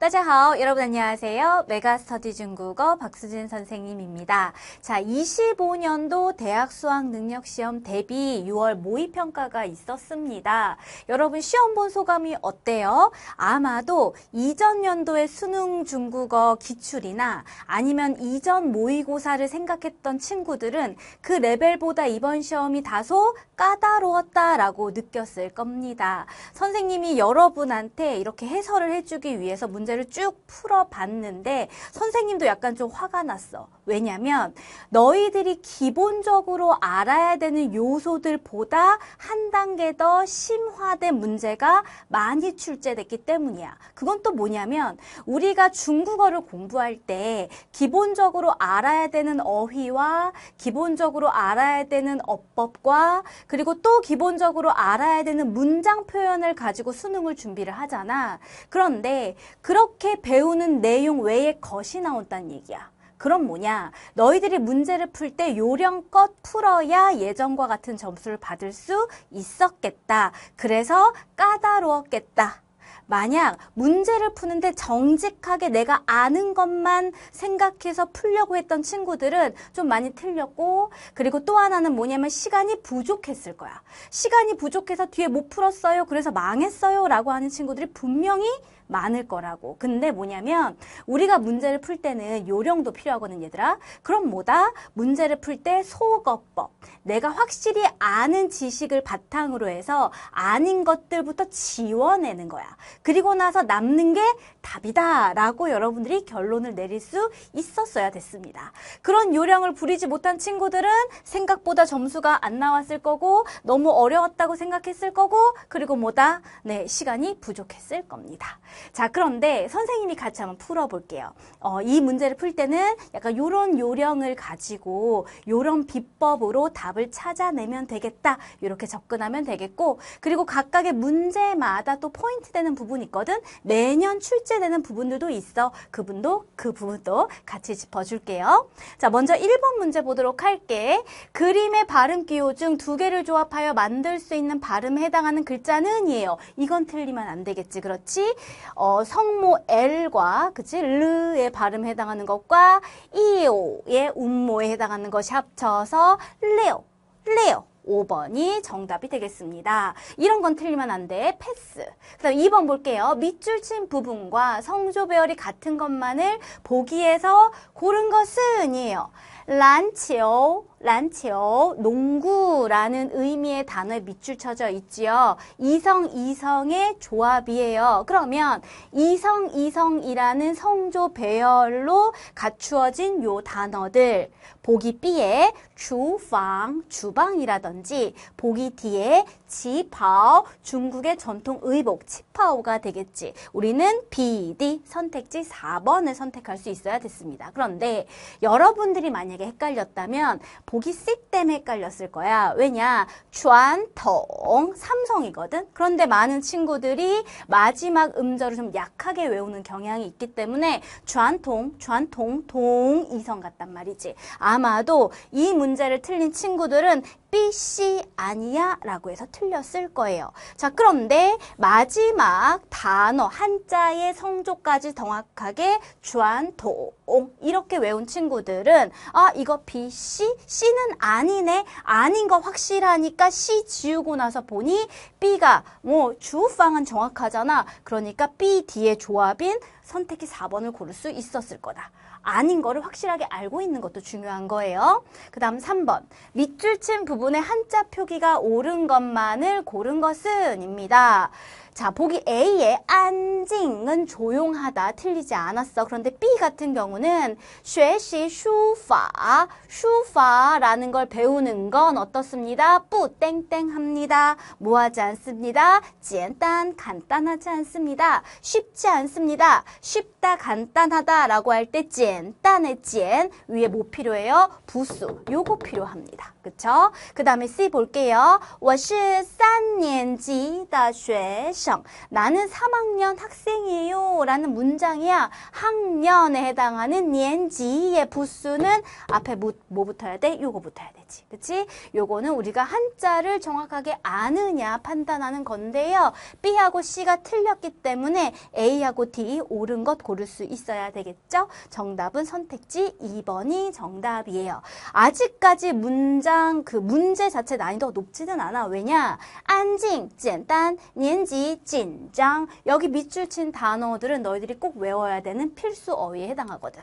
大家好, 여러분 안녕하세요. 메가스터디 중국어 박수진 선생님입니다. 자, 25년도 대학 수학 능력 시험 대비 6월 모의 평가가 있었습니다. 여러분 시험 본 소감이 어때요? 아마도 이전 연도의 수능 중국어 기출이나 아니면 이전 모의고사를 생각했던 친구들은 그 레벨보다 이번 시험이 다소 까다로웠다라고 느꼈을 겁니다. 선생님이 여러분한테 이렇게 해설을 해주기 위해서 문제 문제를 쭉 풀어봤는데 선생님도 약간 좀 화가 났어. 왜냐면 너희들이 기본적으로 알아야 되는 요소들보다 한 단계 더 심화된 문제가 많이 출제됐기 때문이야. 그건 또 뭐냐면 우리가 중국어를 공부할 때 기본적으로 알아야 되는 어휘와 기본적으로 알아야 되는 어법과 그리고 또 기본적으로 알아야 되는 문장 표현을 가지고 수능을 준비를 하잖아. 그런데 그렇게 배우는 내용 외에 것이 나온다는 얘기야. 그럼 뭐냐? 너희들이 문제를 풀 때 요령껏 풀어야 예전과 같은 점수를 받을 수 있었겠다. 그래서 까다로웠겠다. 만약 문제를 푸는데 정직하게 내가 아는 것만 생각해서 풀려고 했던 친구들은 좀 많이 틀렸고 그리고 또 하나는 뭐냐면 시간이 부족했을 거야. 시간이 부족해서 뒤에 못 풀었어요. 그래서 망했어요. 라고 하는 친구들이 분명히 많을 거라고. 근데 뭐냐면 우리가 문제를 풀 때는 요령도 필요하거든 얘들아. 그럼 뭐다? 문제를 풀 때 소거법. 내가 확실히 아는 지식을 바탕으로 해서 아닌 것들부터 지워내는 거야. 그리고 나서 남는 게 답이다라고 여러분들이 결론을 내릴 수 있었어야 됐습니다. 그런 요령을 부리지 못한 친구들은 생각보다 점수가 안 나왔을 거고 너무 어려웠다고 생각했을 거고 그리고 뭐다? 네, 시간이 부족했을 겁니다. 자, 그런데 선생님이 같이 한번 풀어볼게요. 어, 이 문제를 풀 때는 약간 요런 요령을 가지고 요런 비법으로 답을 찾아내면 되겠다. 이렇게 접근하면 되겠고 그리고 각각의 문제마다 또 포인트 되는 부분이 있거든. 매년 출제되는 부분들도 있어. 그분도 그 부분도 같이 짚어줄게요. 자, 먼저 1번 문제 보도록 할게. 그림의 발음 기호 중 두 개를 조합하여 만들 수 있는 발음에 해당하는 글자는 이에요. 이건 틀리면 안 되겠지. 그렇지? 어, 성모 L과 그치 르의 발음에 해당하는 것과 이오의 음모에 해당하는 것이 합쳐서 레오, 레오. 5번이 정답이 되겠습니다. 이런 건 틀리면 안 돼. 패스. 그 다음 2번 볼게요. 밑줄 친 부분과 성조 배열이 같은 것만을 보기에서 고른 것은이에요. 란치오, 란치오, 농구라는 의미의 단어에 밑줄 쳐져 있지요. 이성, 이성의 조합이에요. 그러면 이성, 이성이라는 성조 배열로 갖추어진 요 단어들 보기 B에 주방, 주방이라든지 보기 D에 지파오, 중국의 전통 의복 치파오가 되겠지. 우리는 B, D 선택지 4번을 선택할 수 있어야 됐습니다. 그런데 여러분들이 만약에 만약에 헷갈렸다면 보기 씩 때문에 헷갈렸을 거야. 왜냐? 주안통 삼성이거든. 그런데 많은 친구들이 마지막 음절을 좀 약하게 외우는 경향이 있기 때문에 주안통, 주안통, 동 이성 같단 말이지. 아마도 이 문제를 틀린 친구들은 B, C 아니야 라고 해서 틀렸을 거예요. 자, 그런데 마지막 단어 한자의 성조까지 정확하게 주안, 도, 옹 이렇게 외운 친구들은 아, 이거 B, C, C는 아니네. 아닌 거 확실하니까 C 지우고 나서 보니 B가 뭐 주우팡은 정확하잖아. 그러니까 B, D의 조합인 선택이 4번을 고를 수 있었을 거다. 아닌 거를 확실하게 알고 있는 것도 중요한 거예요. 그 다음 3번. 밑줄 친 부분 부분의 한자 표기가 옳은 것만을 고른 것은 입니다. 자, 보기 A의 안징은 조용하다 틀리지 않았어. 그런데 B 같은 경우는 学习 슈파, 슈파라는 걸 배우는 건 어떻습니다? 뿌 땡땡합니다. 뭐하지 않습니다. 젠단 간단하지 않습니다. 쉽지 않습니다. 쉽다 간단하다라고 할때 젠단의 젠 위에 뭐 필요해요? 부수 요거 필요합니다. 그쵸? 그 다음에 C 볼게요. 我是三 3年지다学生 나는 3학년 학생이에요 라는 문장이야 학년에 해당하는 年지의 부수는 앞에 뭐, 뭐터해야 돼? 요거 부터해야 되지 그치? 요거는 우리가 한자를 정확하게 아느냐 판단하는 건데요 B하고 C가 틀렸기 때문에 A하고 D 옳은 것 고를 수 있어야 되겠죠? 정답은 선택지 2번이 정답이에요 아직까지 문장 그 문제 자체 난이도가 높지는 않아 왜냐 안 安진简단年지 진장. 여기 밑줄 친 단어들은 너희들이 꼭 외워야 되는 필수 어휘에 해당하거든.